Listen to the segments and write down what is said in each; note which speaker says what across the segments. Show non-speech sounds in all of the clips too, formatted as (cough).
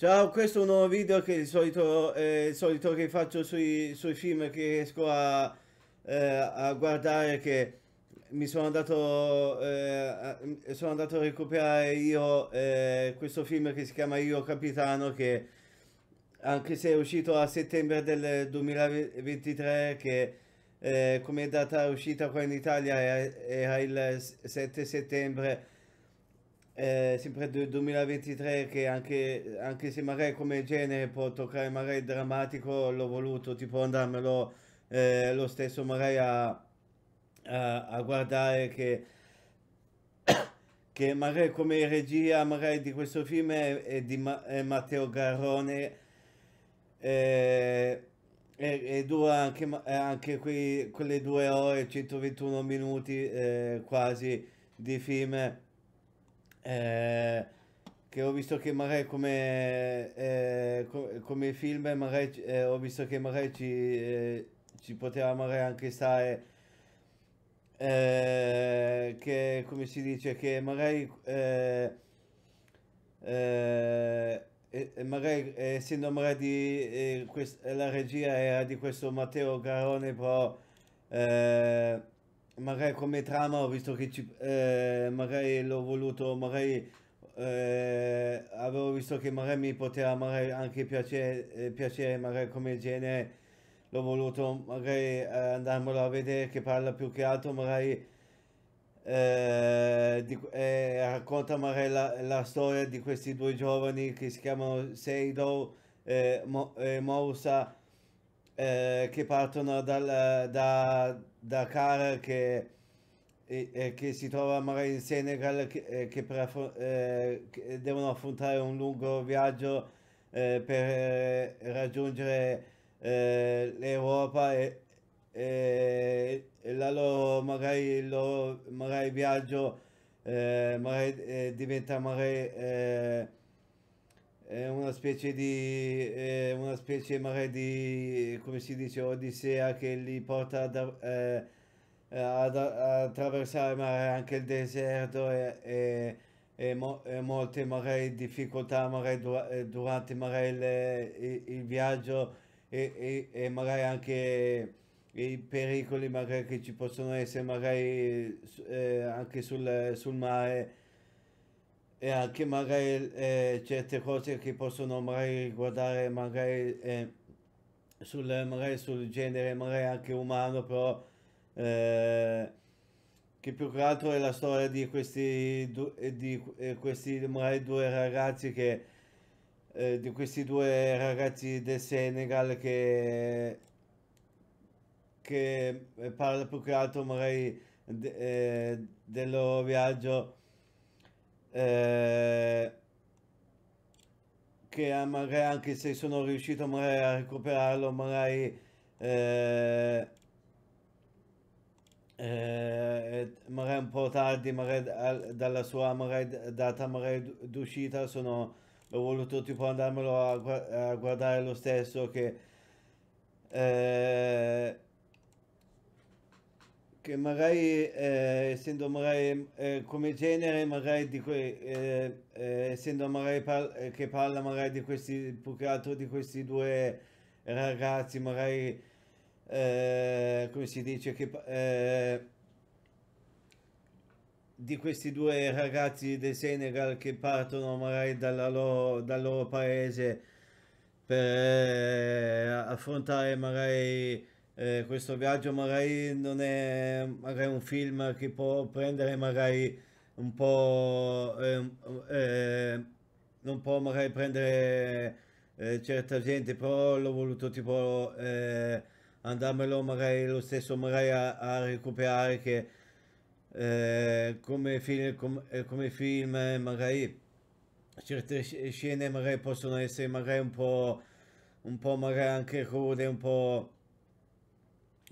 Speaker 1: Ciao, questo è un nuovo video che il solito, eh, il solito che faccio sui, sui, film che riesco a, eh, a, guardare che mi sono andato, eh, a, sono andato a recuperare io eh, questo film che si chiama Io Capitano che anche se è uscito a settembre del 2023 che eh, come data uscita qua in Italia era, era il 7 settembre eh, sempre del 2023 che anche, anche se magari come genere può toccare magari drammatico l'ho voluto tipo andarmelo eh, lo stesso magari a, a, a guardare che, (coughs) che magari come regia magari di questo film è, è di Ma, è Matteo Garrone e, eh, e, dura anche, anche quei, quelle due ore 121 minuti eh, quasi di film eh, che ho visto che magari come, eh, co- come film eh, magari, eh, ho visto che magari ci, eh, ci poteva magari anche stare eh, che come si dice che magari magari essendo magari di quest- la regia era di questo Matteo Garone però magari come trama ho visto che ci, eh, magari l'ho voluto, magari eh, avevo visto che magari mi poteva magari anche piacere, eh, piacere magari come genere, l'ho voluto magari eh, andarmelo a vedere che parla più che altro magari eh, di, eh, racconta magari la, la, storia di questi due giovani che si chiamano Seido e Mo, Mousa eh, che partono dal, da Dakar che, eh, che, si trova magari in Senegal che, eh, che, per, eh, che devono affrontare un lungo viaggio eh, per eh, raggiungere l'Europa e, e, e la loro, magari, il loro magari viaggio magari, diventa magari una specie di eh, una specie magari di come si dice odissea che li porta ad, eh, ad, attraversare magari anche il deserto e, e, e, mo, e molte magari difficoltà magari dura, eh, durante magari le, il, il, viaggio e, magari anche i pericoli magari che ci possono essere magari eh, anche sul, sul mare e anche magari eh, certe cose che possono magari riguardare magari, eh, sul, magari sul genere magari anche umano però eh, che più che altro è la storia di questi, du- eh, di, eh, questi magari due ragazzi che eh, di questi due ragazzi del Senegal che che parla più che altro magari de, dello viaggio eh, che magari anche se sono riuscito magari a recuperarlo magari eh, eh, magari un po' tardi magari dalla sua magari data magari d'uscita sono ho voluto tipo andarmelo a, guardare lo stesso che eh, che magari eh, essendo magari eh, come genere magari di que- eh, eh essendo magari par- eh, che parla magari di questi più che altro di questi due ragazzi magari eh, come si dice che di questi due ragazzi del Senegal che partono magari loro, dal loro paese per affrontare magari eh, questo viaggio magari non è magari un film che può prendere magari un po' eh, eh, non può magari prendere eh, certa gente però l'ho voluto tipo eh, andarmelo magari lo stesso magari a, a recuperare che eh, come, film, com, eh, come film magari certe scene magari possono essere magari un po', un po' magari anche crude, un po'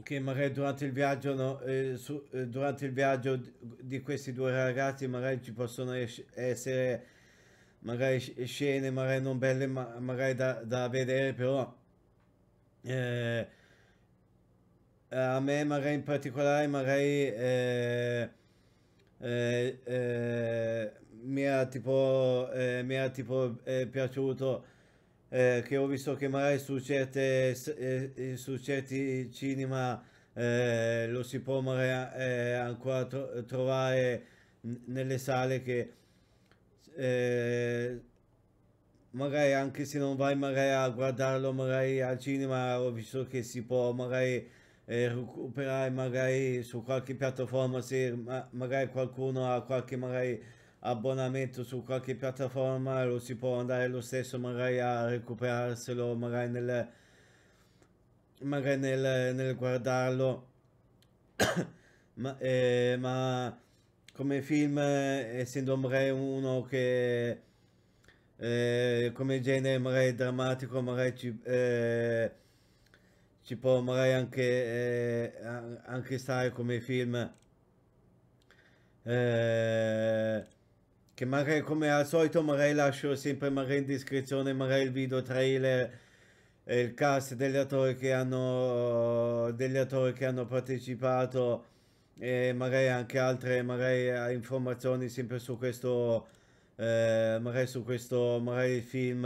Speaker 1: che magari durante il viaggio, no, eh, su, eh, durante il viaggio di questi due ragazzi magari ci possono essere magari scene magari non belle ma magari da, da vedere però eh, a me magari in particolare magari eh, eh, eh mi ha tipo eh, mi era tipo eh, piaciuto eh, che ho visto che magari su, certe, eh, eh, su certi cinema eh, lo si può magari eh, ancora tro trovare nelle sale che eh, magari anche se non vai magari a guardarlo magari al cinema ho visto che si può magari recuperare magari su qualche piattaforma se ma magari qualcuno ha qualche magari abbonamento su qualche piattaforma lo si può andare lo stesso magari a recuperarselo magari nel magari nel, nel guardarlo (coughs) ma, eh, ma, come film eh, essendo magari uno che eh, come genere magari drammatico magari ci, eh, ci può magari anche, eh, anche stare come film eh, che magari come al solito magari lascio sempre magari in descrizione magari il video trailer e il cast degli attori che hanno degli attori che hanno partecipato e magari anche altre magari informazioni sempre su questo eh, magari su questo magari film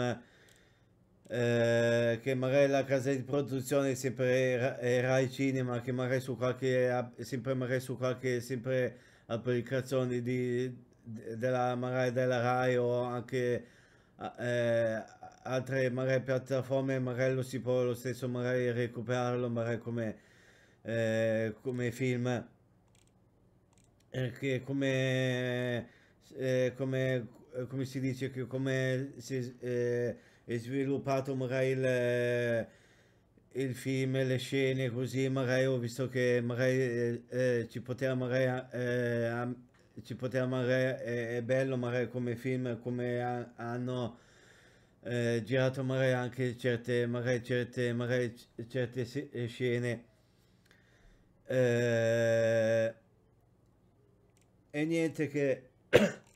Speaker 1: eh, che magari la casa di produzione è sempre è Rai Cinema che magari su qualche sempre magari su qualche sempre applicazione di della, magari della Rai o anche eh, altre magari piattaforme magari lo si può lo stesso magari recuperarlo magari come, eh, come film perché come, eh, come, come si dice che come si eh, è sviluppato magari il, eh, il film le scene così magari ho visto che magari eh, eh, ci poteva magari ci poteva magari, è, è, bello magari come film, come a, hanno eh, girato magari anche certe, magari certe, magari certe eh, scene. Eh, e niente che... (coughs)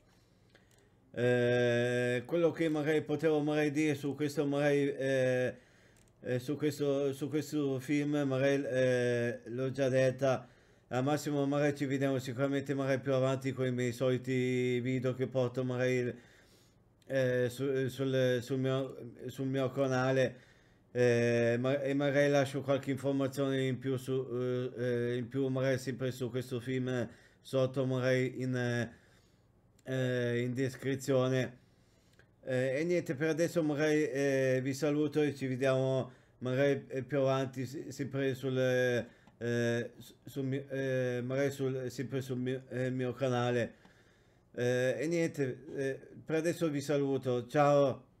Speaker 1: Eh, quello che magari potevo magari dire su questo magari eh, eh, su questo su questo film magari eh, l'ho già detta al massimo magari ci vediamo sicuramente magari più avanti con i miei soliti video che porto magari eh, su, sul, sul, mio, sul mio canale eh, ma, e magari lascio qualche informazione in più, su, eh, in più magari sempre su questo film sotto magari in, eh, in descrizione eh, e niente per adesso magari eh, vi saluto e ci vediamo magari più avanti sempre sul eh, sul mio, eh, magari sul, sempre sul mio, eh, mio canale. Eh, e niente, eh, per adesso vi saluto, ciao!